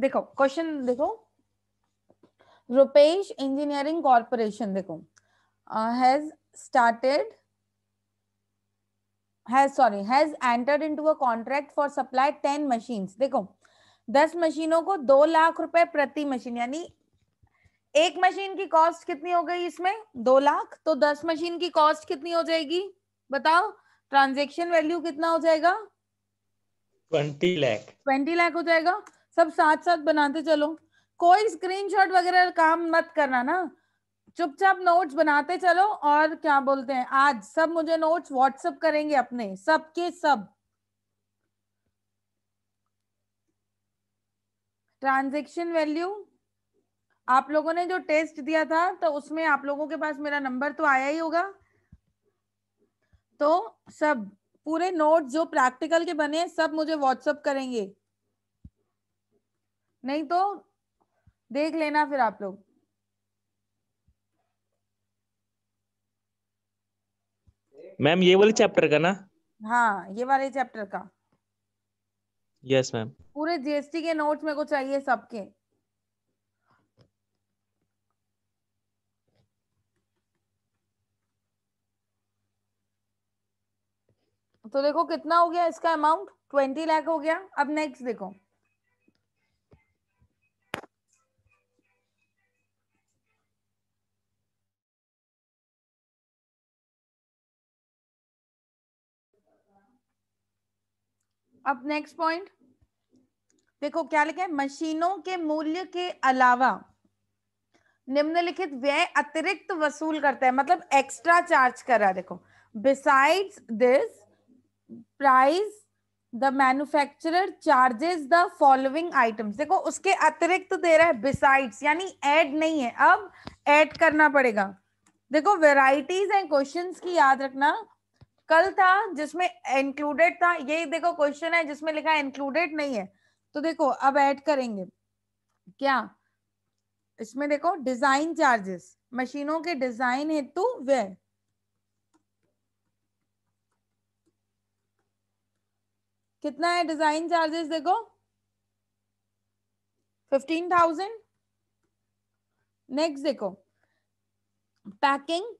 देखो क्वेश्चन देखो Rupesh engineering corporation देखो has uh, started has sorry has entered into a contract for supply 10 machines देखो दस मशीनों को दो लाख रुपए प्रति मशीन यानी एक मशीन की कॉस्ट कितनी हो गई इसमें दो लाख तो दस मशीन की कॉस्ट कितनी हो जाएगी बताओ ट्रांजेक्शन वैल्यू कितना हो जाएगा ट्वेंटी लाख ट्वेंटी लाख हो जाएगा सब साथ साथ बनाते चलो कोई स्क्रीनशॉट वगैरह काम मत करना ना चुपचाप नोट्स बनाते चलो और क्या बोलते हैं आज सब मुझे नोट्स व्हाट्सअप करेंगे अपने सबके सब ट्रांजेक्शन वैल्यू आप लोगों ने जो टेस्ट दिया था तो उसमें आप लोगों के पास मेरा नंबर तो आया ही होगा तो सब पूरे नोट जो प्रैक्टिकल के बने सब मुझे व्हाट्सअप करेंगे नहीं तो देख लेना फिर आप लोग मैम ये वाले चैप्टर का ना हाँ ये वाले चैप्टर का यस yes, मैम पूरे जीएसटी के नोट्स मेरे को चाहिए सबके तो देखो कितना हो गया इसका अमाउंट ट्वेंटी लाख हो गया अब नेक्स्ट देखो अब नेक्स्ट पॉइंट देखो क्या लिखा है मशीनों के मूल्य के अलावा निम्नलिखित व्यय अतिरिक्त वसूल करता है मतलब एक्स्ट्रा चार्ज कर रहा है देखो besides this price the manufacturer charges the following items देखो उसके अतिरिक्त दे रहा है बिसाइड्स यानी ऐड नहीं है अब ऐड करना पड़ेगा देखो वेराइटीज एंड क्वेश्चन की याद रखना कल था जिसमें इंक्लूडेड था ये देखो क्वेश्चन है जिसमें लिखा है इंक्लूडेड नहीं है तो देखो अब ऐड करेंगे क्या इसमें देखो डिजाइन चार्जेस मशीनों के डिजाइन हेतु व्यय कितना है डिजाइन चार्जेस देखो फिफ्टीन थाउजेंड नेक्स्ट देखो पैकिंग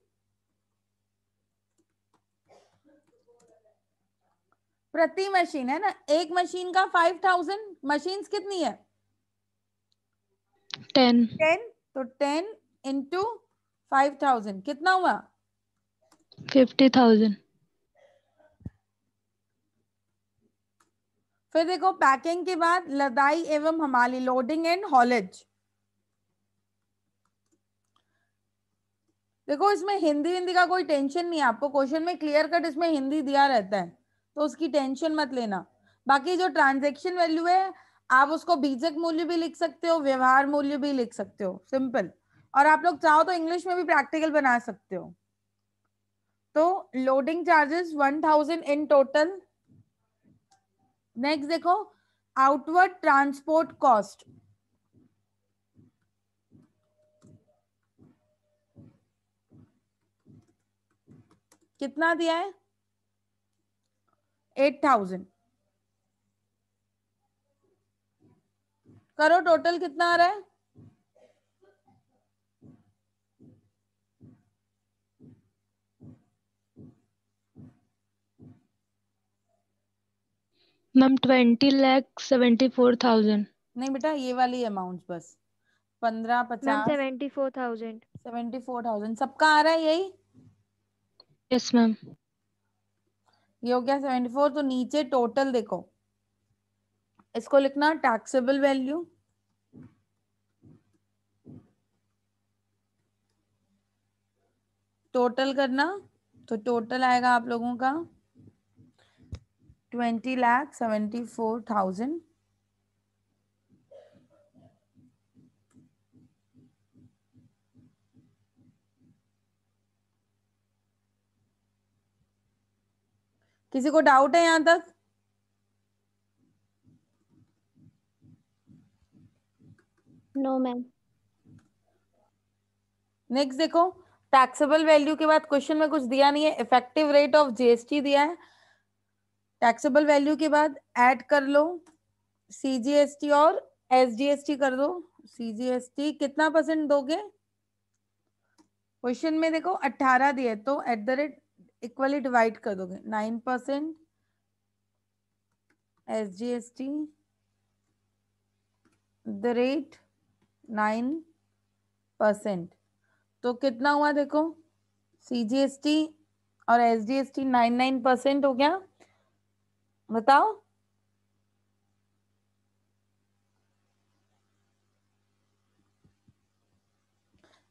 प्रति मशीन है ना एक मशीन का फाइव थाउजेंड मशीन कितनी है टेन टेन तो टेन इंटू फाइव थाउजेंड कितना हुआ फिफ्टी थाउजेंड फिर देखो पैकिंग के बाद लदाई एवं हमारी लोडिंग एंड हॉलेज देखो इसमें हिंदी हिंदी का कोई टेंशन नहीं है आपको क्वेश्चन में क्लियर कट इसमें हिंदी दिया रहता है तो उसकी टेंशन मत लेना बाकी जो ट्रांजेक्शन वैल्यू है आप उसको बीजक मूल्य भी लिख सकते हो व्यवहार मूल्य भी लिख सकते हो सिंपल और आप लोग चाहो तो इंग्लिश में भी प्रैक्टिकल बना सकते हो तो loading charges one thousand in total next देखो आउटवर्ड ट्रांसपोर्ट कॉस्ट कितना दिया है एट थाउजेंड करो टोटल कितना आ रहा है ma'am twenty lakh seventy four thousand नहीं बेटा ये वाली अमाउंट बस पंद्रह पचास seventy four thousand seventy four thousand सबका आ रहा है यही यस मैम ये हो गया सेवेंटी फोर तो नीचे टोटल देखो इसको लिखना टैक्सेबल वैल्यू टोटल करना तो टोटल आएगा आप लोगों का twenty lakh seventy four thousand किसी को डाउट है यहां तक नो मैम नेक्स्ट देखो टैक्सेबल वैल्यू के बाद क्वेश्चन में कुछ दिया नहीं है इफेक्टिव रेट ऑफ जीएसटी दिया है टैक्सेबल वैल्यू के बाद ऐड कर लो सीजीएसटी और एसजीएसटी कर दो सीजीएसटी कितना परसेंट दोगे क्वेश्चन में देखो 18 दिए तो at the rate equally divide कर दोगे nine percent S G S T the rate nine percent तो कितना हुआ देखो सी जी एस टी और S G S T nine nine percent हो गया बताओ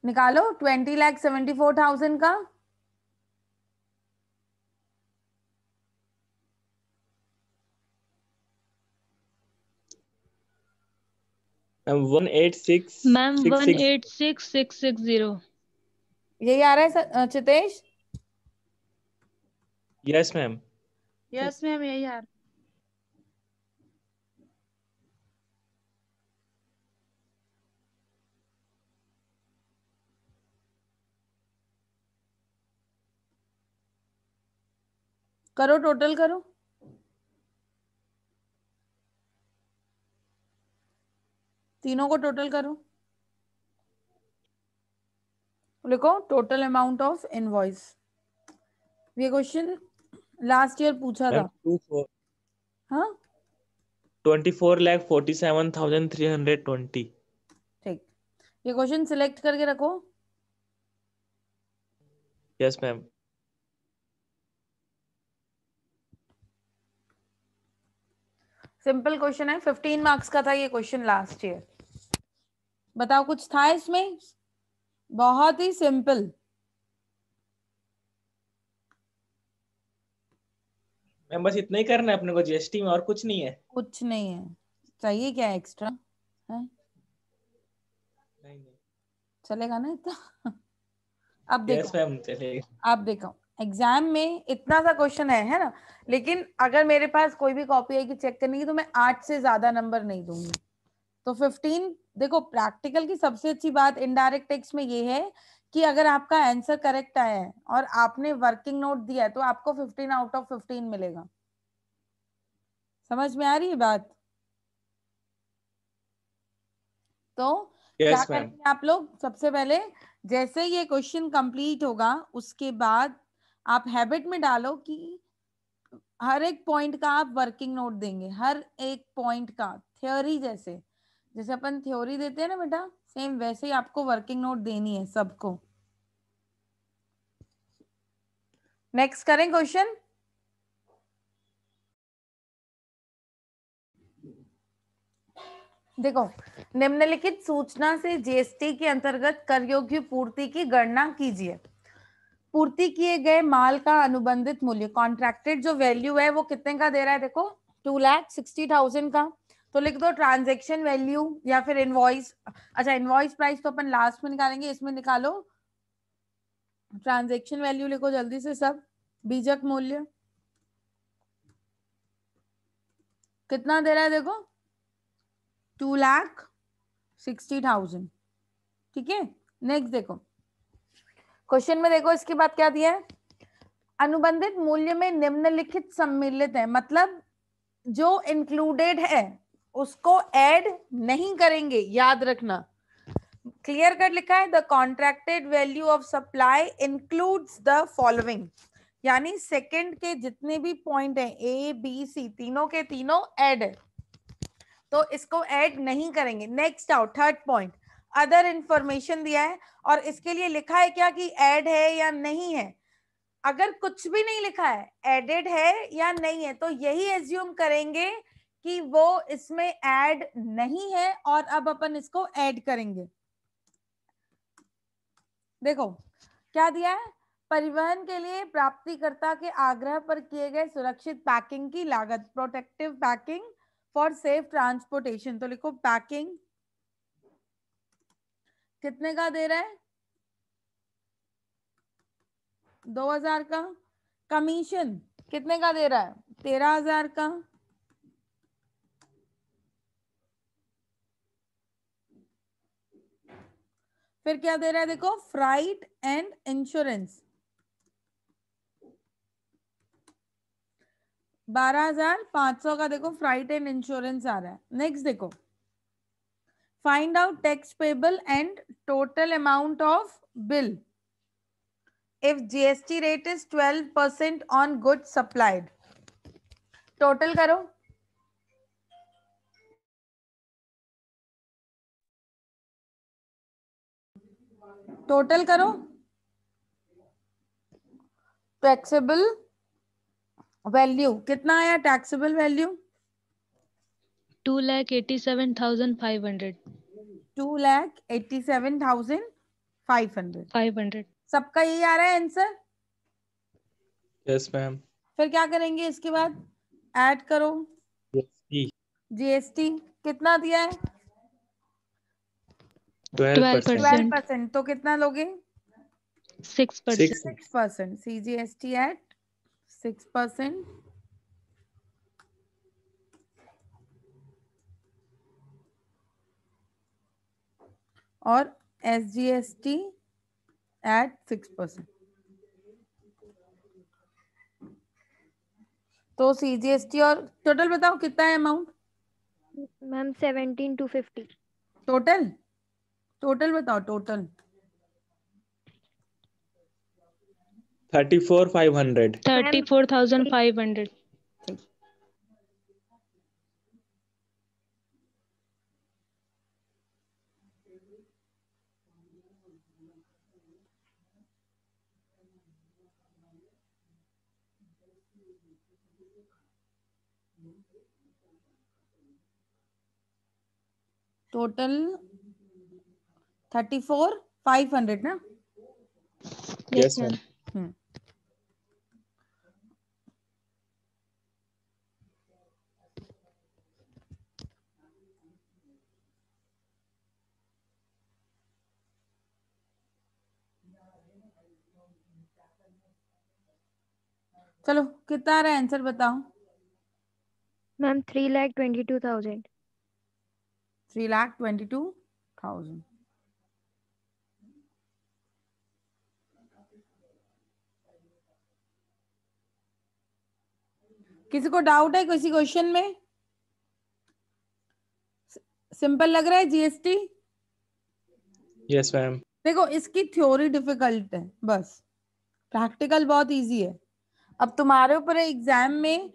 निकालो twenty lakh seventy four thousand का ma'am one eight six ma'am one eight six six six zero यही आ रहा है sir Chitesh yes ma'am yes ma'am यही आ रहा करो टोटल करो तीनों को टोटल करो लिखो टोटल अमाउंट ऑफ इनवॉइस ये क्वेश्चन लास्ट ईयर पूछा था हाँ twenty four lakh forty seven thousand three hundred twenty ठीक ये क्वेश्चन सिलेक्ट करके रखो yes yes, ma'am simple question है फिफ्टीन मार्क्स का था ये क्वेश्चन लास्ट ईयर बताओ कुछ था इसमें बहुत ही सिंपल मैं बस इतना ही करना है अपने को जीएसटी में और कुछ नहीं है कुछ नहीं है चाहिए क्या एक्स्ट्रा है नहीं, चलेगा ना इतना अब देखो आप देखो एग्जाम में इतना सा क्वेश्चन है है ना लेकिन अगर मेरे पास कोई भी कॉपी आएगी चेक करने की तो मैं आठ से ज्यादा नंबर नहीं दूंगी तो फिफ्टीन देखो प्रैक्टिकल की सबसे अच्छी बात इनडायरेक्ट टेक्स में ये है कि अगर आपका आंसर करेक्ट आया है और आपने वर्किंग नोट दिया है तो आपको फिफ्टीन आउट ऑफ फिफ्टीन मिलेगा समझ में आ रही है बात तो yes, क्या करेंगे आप लोग सबसे पहले जैसे ये क्वेश्चन कंप्लीट होगा उसके बाद आप हैबिट में डालो कि हर एक पॉइंट का आप वर्किंग नोट देंगे हर एक पॉइंट का थ्योरी जैसे जैसे अपन थ्योरी देते हैं ना बेटा सेम वैसे ही आपको वर्किंग नोट देनी है सबको नेक्स्ट करें क्वेश्चन देखो निम्नलिखित सूचना से जीएसटी के अंतर्गत करयोग्य पूर्ति की गणना कीजिए पूर्ति किए गए माल का अनुबंधित मूल्य कॉन्ट्रैक्टेड जो वैल्यू है वो कितने का दे रहा है देखो टू लैख सिक्सटी थाउजेंड का तो लिख दो ट्रांजेक्शन वैल्यू या फिर इनवॉइस अच्छा इनवॉइस प्राइस तो अपन लास्ट में निकालेंगे इसमें निकालो ट्रांजेक्शन वैल्यू लिखो जल्दी से सब बीजक मूल्य कितना दे रहा है देखो टू लाख सिक्सटी थाउजेंड ठीक है नेक्स्ट देखो क्वेश्चन में देखो इसके बाद क्या दिया है अनुबंधित मूल्य में निम्नलिखित सम्मिलित है मतलब जो इंक्लूडेड है उसको ऐड नहीं करेंगे याद रखना क्लियर कट लिखा है the contracted value of supply includes the following यानी सेकंड के जितने भी पॉइंट हैं ए बी सी तीनों के तीनों ऐड है तो इसको ऐड नहीं करेंगे नेक्स्ट आओ थर्ड पॉइंट अदर इंफॉर्मेशन दिया है और इसके लिए लिखा है क्या कि एड है या नहीं है अगर कुछ भी नहीं लिखा है एडेड है या नहीं है तो यही एज्यूम करेंगे कि वो इसमें एड नहीं है और अब अपन इसको एड करेंगे देखो क्या दिया है परिवहन के लिए प्राप्तिकर्ता के आग्रह पर किए गए सुरक्षित पैकिंग की लागत protective packing for safe transportation तो लिखो पैकिंग कितने का दे रहा है दो हजार का कमीशन कितने का दे रहा है तेरह हजार का फिर क्या दे रहा है देखो फ्राइट एंड इंश्योरेंस बारह हजार पांच सौ का देखो फ्राइट एंड इंश्योरेंस आ रहा है नेक्स्ट देखो find out tax payable and total amount of bill if gst rate is 12% on goods supplied total karo total करो टैक्सेबल वैल्यू कितना आया taxable value two lakh eighty seven thousand five hundred two lakh eighty seven thousand five hundred five hundred सबका यही आ रहा है answer yes ma'am फिर क्या करेंगे इसके बाद ऐड करो जीएसटी कितना दिया है ट्वेल्व परसेंट तो कितना लोगे six percent six percent C G S T at six percent और S G S T at six percent तो सी जी एस टी और टोटल बताओ कितना है amount ma'am seventeen two fifty total total बताओ total thirty four five hundred thirty four thousand five hundred total thirty four five hundred ना yes ma'am hmm. चलो कितना आ रहा है आंसर बताओ ma'am three lakh twenty two thousand three lakh twenty two thousand. किसी को डाउट है किसी क्वेश्चन में सिंपल लग रहा है जीएसटी यस मैम देखो इसकी थ्योरी डिफिकल्ट है बस प्रैक्टिकल बहुत इजी है अब तुम्हारे ऊपर एग्जाम में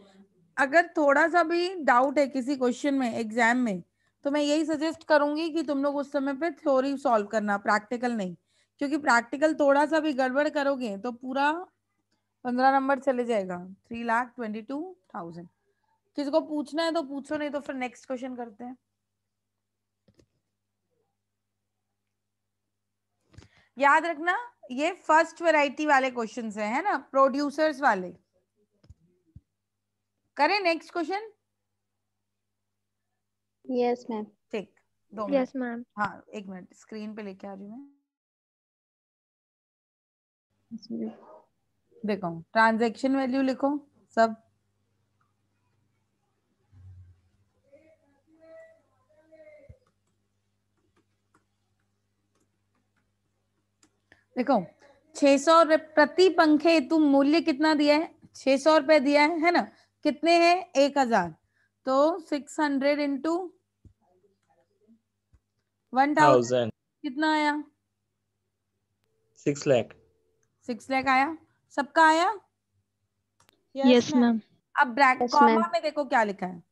अगर थोड़ा सा भी डाउट है किसी क्वेश्चन में एग्जाम में तो मैं यही सजेस्ट करूंगी कि तुम लोग उस समय पे थ्योरी सॉल्व करना प्रैक्टिकल नहीं क्योंकि प्रैक्टिकल थोड़ा सा भी गड़बड़ करोगे तो पूरा पंद्रह नंबर चले जाएगा three lakh twenty two thousand किसी को पूछना है तो पूछो नहीं तो फिर नेक्स्ट क्वेश्चन करते हैं याद रखना ये फर्स्ट वैरायटी वाले क्वेश्चन है, है ना प्रोड्यूसर्स वाले करें नेक्स्ट क्वेश्चन यस मैम ठीक दो मिनट यस मैम हाँ एक मिनट स्क्रीन पे लेके आ रही हूँ मैं देखो ट्रांजैक्शन वैल्यू लिखो सब देखो छह सौ प्रति पंखे तुम मूल्य कितना दिया है छह सौ रुपए दिया है है ना कितने हैं एक हजार तो six hundred into one thousand कितना आया सिक्स लैख सिक्स लैख आया सबका आया यस मैम अब ब्रैक कॉमा में देखो क्या लिखा है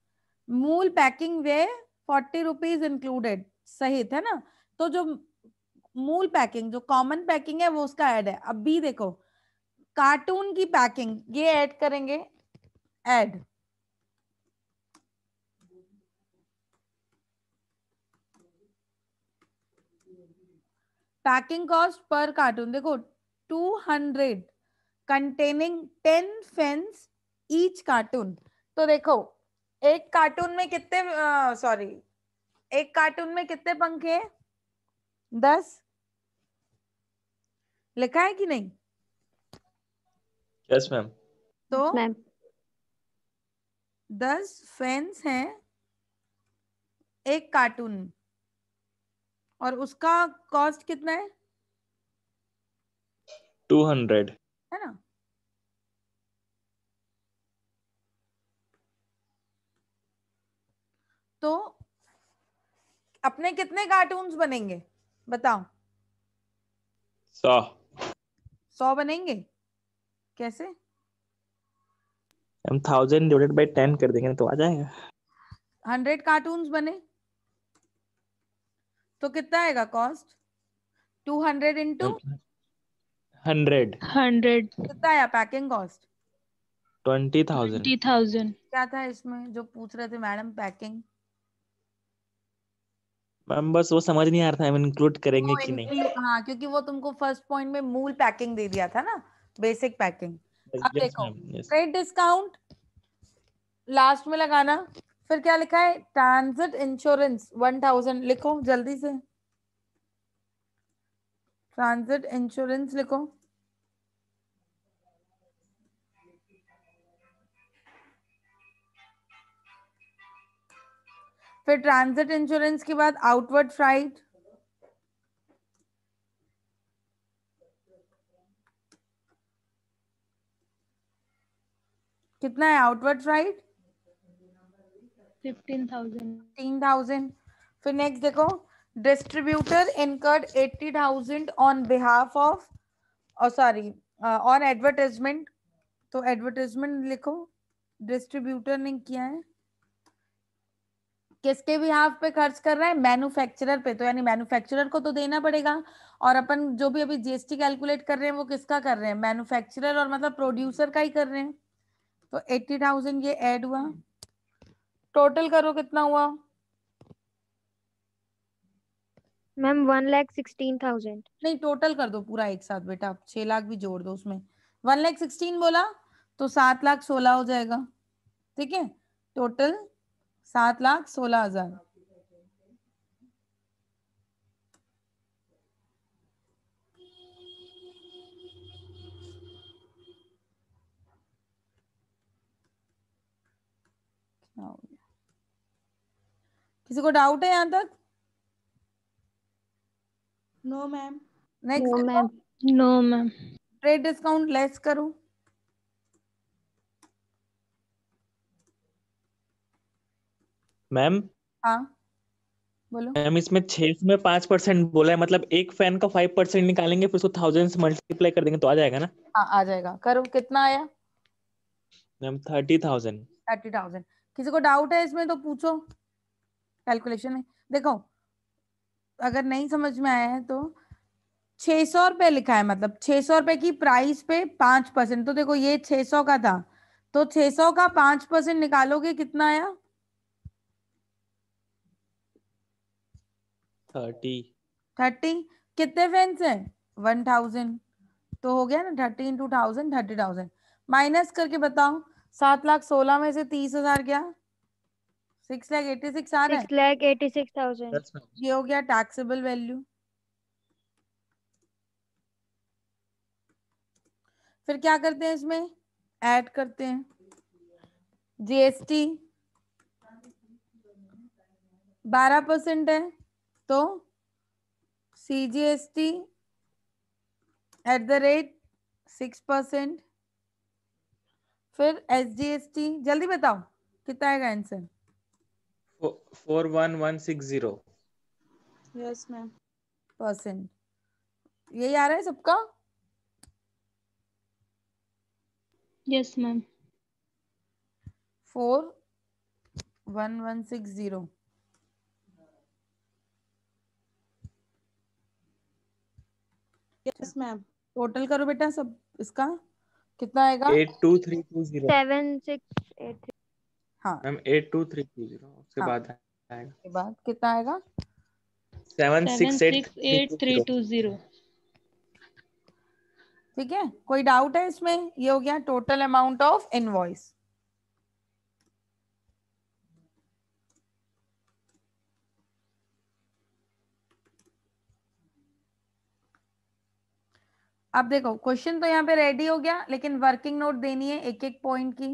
मूल पैकिंग वे फोर्टी रुपीज इंक्लूडेड सहित है ना तो जो मूल पैकिंग जो कॉमन पैकिंग है वो उसका ऐड है अब भी देखो कार्टून की पैकिंग ये ऐड करेंगे ऐड पैकिंग कॉस्ट पर कार्टून देखो two hundred containing ten fans each carton तो देखो एक कार्टून में कितने सॉरी uh, एक कार्टून में कितने पंखे दस लिखा है कि नहीं यस मैम तो मैम दस फैंस हैं एक कार्टून और उसका कॉस्ट कितना है टू हंड्रेड है ना तो अपने कितने कार्टून्स बनेंगे बताओ सौ सौ बनेंगे कैसे हम थाउजेंड डिवाइडेड बाय टेन कर देंगे तो आ जाएगा हंड्रेड कार्टून्स बने तो कितना आएगा cost two hundred into hundred hundred कितना आया पैकिंग कॉस्ट ट्वेंटी थाउजेंड क्या था इसमें जो पूछ रहे थे मैडम पैकिंग मैम बस वो समझ नहीं आ रहा था इंक्लूड करेंगे कि नहीं हाँ क्योंकि वो तुमको फर्स्ट पॉइंट में मूल पैकिंग दे दिया था ना बेसिक पैकिंग अब देखो ट्रेड डिस्काउंट लास्ट में लगाना फिर क्या लिखा है ट्रांजिट इंश्योरेंस वन थाउजेंड लिखो जल्दी से ट्रांजिट इंश्योरेंस लिखो फिर ट्रांजिट इंश्योरेंस के बाद आउटवर्ड फ्राइट कितना है आउटवर्ड फ्राइट फिर नेक्स्ट देखो distributor incurred eighty thousand on behalf of और सॉरी ऑन एडवर्टाइजमेंट तो एडवर्टाइजमेंट लिखो डिस्ट्रीब्यूटर ने किया है किसके बिहाफ पे खर्च कर रहा है मैन्युफैक्चरर पे तो यानी मैन्युफैक्चरर को तो देना पड़ेगा और अपन जो भी अभी जीएसटी कैलकुलेट कर रहे हैं वो किसका कर रहे हैं मैन्युफैक्चरर और मतलब प्रोड्यूसर का ही कर रहे हैं तो एट्टी थाउजेंड ये एड हुआ टोटल करो कितना हुआ ma'am one lakh sixteen thousand नहीं टोटल कर दो पूरा एक साथ बेटा आप छह लाख भी जोड़ दो उसमें वन लैख सिक्सटीन बोला तो सात लाख सोलह हो जाएगा ठीक है टोटल सात लाख सोलह हजार किसी को डाउट है यहाँ तक no ma'am next ma'am no ma'am trade discount less करू मैम हाँ बोलो मैम इसमें छह में पांच परसेंट बोला है मतलब एक फैन का फाइव परसेंट निकालेंगे फिर उसको थाउजेंड मल्टीप्लाई कर देंगे तो आ जाएगा ना आ, हाँ, आ जाएगा करो कितना आया ma'am thirty thousand thirty thousand किसी को डाउट है इसमें तो पूछो कैलकुलेशन है देखो अगर नहीं समझ में आया है तो छह सौ रुपये लिखा है मतलब छह सौ रुपये की प्राइस पे पांच परसेंट तो देखो ये छह सौ का था तो छह सौ का पांच परसेंट निकालोगे कितना आया थर्टी थर्टी कितने फैंस हैं वन थाउजेंड तो हो गया ना thirty into thousand thirty thousand minus करके बताओ सात लाख सोलह में से तीस हजार क्या सिक्स लैख एटी सिक्स आ रहा है लैख एटी सिक्स थाउजेंड ये हो गया टैक्सेबल वैल्यू फिर क्या करते हैं इसमें ऐड करते हैं जीएसटी बारह परसेंट है तो CGST at the rate six percent फिर एसजीएसटी जल्दी बताओ कितना आएगा आंसर 41160 यस मैम परसेंट यही आ रहा है सबका yes ma'am four one one six zero yes ma'am total करो बेटा सब इसका कितना आएगा eight two three two zero seven six eight हाँ ma'am eight two three two zero उसके हाँ. बाद आएगा उसके बाद कितना आएगा seven six eight eight three two zero ठीक है कोई डाउट है इसमें ये हो गया टोटल अमाउंट ऑफ इनवॉइस अब देखो क्वेश्चन तो यहाँ पे रेडी हो गया लेकिन वर्किंग नोट देनी है एक एक पॉइंट की